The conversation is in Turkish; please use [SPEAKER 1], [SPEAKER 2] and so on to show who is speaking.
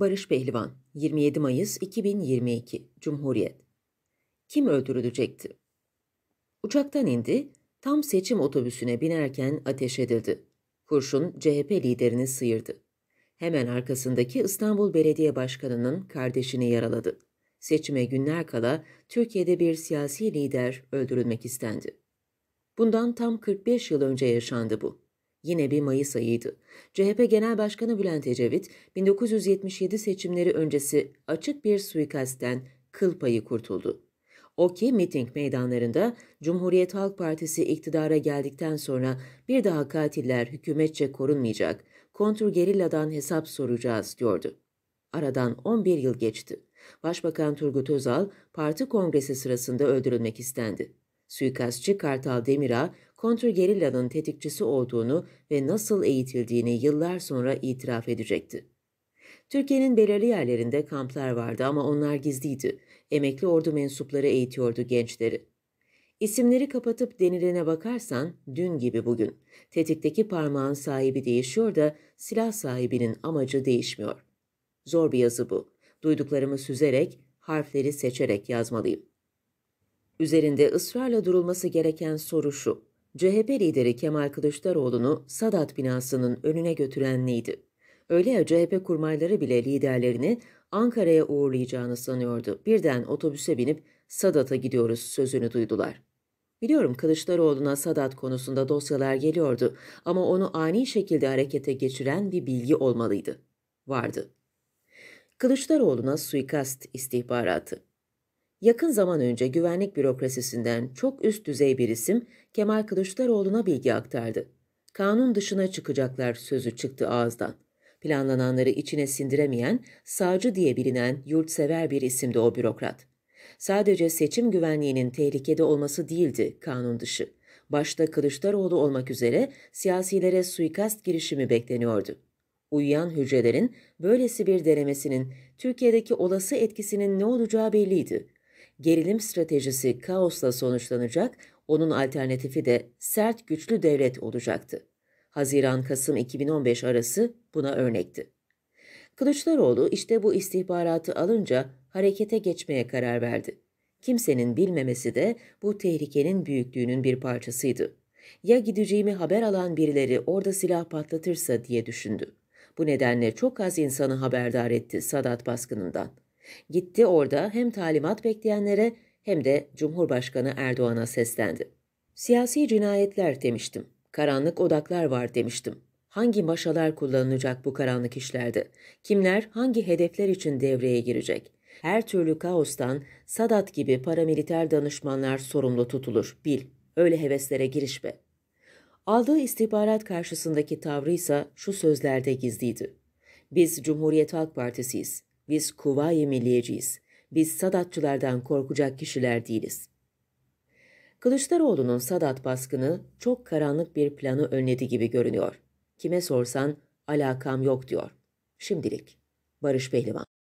[SPEAKER 1] Barış Pehlivan, 27 Mayıs 2022, Cumhuriyet. Kim öldürülecekti? Uçaktan indi, tam seçim otobüsüne binerken ateş edildi. Kurşun CHP liderini sıyırdı. Hemen arkasındaki İstanbul Belediye Başkanı'nın kardeşini yaraladı. Seçime günler kala Türkiye'de bir siyasi lider öldürülmek istendi. Bundan tam 45 yıl önce yaşandı bu. Yine bir Mayıs ayıydı. CHP Genel Başkanı Bülent Ecevit, 1977 seçimleri öncesi açık bir suikastten kıl payı kurtuldu. O ki miting meydanlarında Cumhuriyet Halk Partisi iktidara geldikten sonra bir daha katiller hükümetçe korunmayacak, kontur gerilladan hesap soracağız diyordu. Aradan 11 yıl geçti. Başbakan Turgut Özal parti kongresi sırasında öldürülmek istendi. Suikastçı Kartal Demir'a kontrgerillanın tetikçisi olduğunu ve nasıl eğitildiğini yıllar sonra itiraf edecekti. Türkiye'nin belirli yerlerinde kamplar vardı ama onlar gizliydi. Emekli ordu mensupları eğitiyordu gençleri. İsimleri kapatıp denilene bakarsan dün gibi bugün. Tetikteki parmağın sahibi değişiyor da silah sahibinin amacı değişmiyor. Zor bir yazı bu. Duyduklarımı süzerek, harfleri seçerek yazmalıyım. Üzerinde ısrarla durulması gereken soru şu. CHP lideri Kemal Kılıçdaroğlu'nu Sadat binasının önüne götüren neydi? Öyle ya CHP kurmayları bile liderlerini Ankara'ya uğurlayacağını sanıyordu. Birden otobüse binip Sadat'a gidiyoruz sözünü duydular. Biliyorum Kılıçdaroğlu'na Sadat konusunda dosyalar geliyordu ama onu ani şekilde harekete geçiren bir bilgi olmalıydı. Vardı. Kılıçdaroğlu'na suikast istihbaratı. Yakın zaman önce güvenlik bürokrasisinden çok üst düzey bir isim Kemal Kılıçdaroğlu'na bilgi aktardı. Kanun dışına çıkacaklar sözü çıktı ağızdan. Planlananları içine sindiremeyen, sağcı diye bilinen yurtsever bir isimdi o bürokrat. Sadece seçim güvenliğinin tehlikede olması değildi kanun dışı. Başta Kılıçdaroğlu olmak üzere siyasilere suikast girişimi bekleniyordu. Uyuyan hücrelerin böylesi bir denemesinin Türkiye'deki olası etkisinin ne olacağı belliydi gerilim stratejisi kaosla sonuçlanacak, onun alternatifi de sert güçlü devlet olacaktı. Haziran-Kasım 2015 arası buna örnekti. Kılıçdaroğlu işte bu istihbaratı alınca harekete geçmeye karar verdi. Kimsenin bilmemesi de bu tehlikenin büyüklüğünün bir parçasıydı. Ya gideceğimi haber alan birileri orada silah patlatırsa diye düşündü. Bu nedenle çok az insanı haberdar etti Sadat baskınından.'' Gitti orada hem talimat bekleyenlere hem de Cumhurbaşkanı Erdoğan'a seslendi. Siyasi cinayetler demiştim. Karanlık odaklar var demiştim. Hangi maşalar kullanılacak bu karanlık işlerde? Kimler hangi hedefler için devreye girecek? Her türlü kaostan Sadat gibi paramiliter danışmanlar sorumlu tutulur. Bil, öyle heveslere girişme. Aldığı istihbarat karşısındaki tavrı ise şu sözlerde gizliydi. Biz Cumhuriyet Halk Partisi'yiz. Biz kuvayi milliyeciyiz. Biz Sadatçılardan korkacak kişiler değiliz. Kılıçdaroğlu'nun Sadat baskını çok karanlık bir planı önledi gibi görünüyor. Kime sorsan alakam yok diyor. Şimdilik. Barış Pehlivan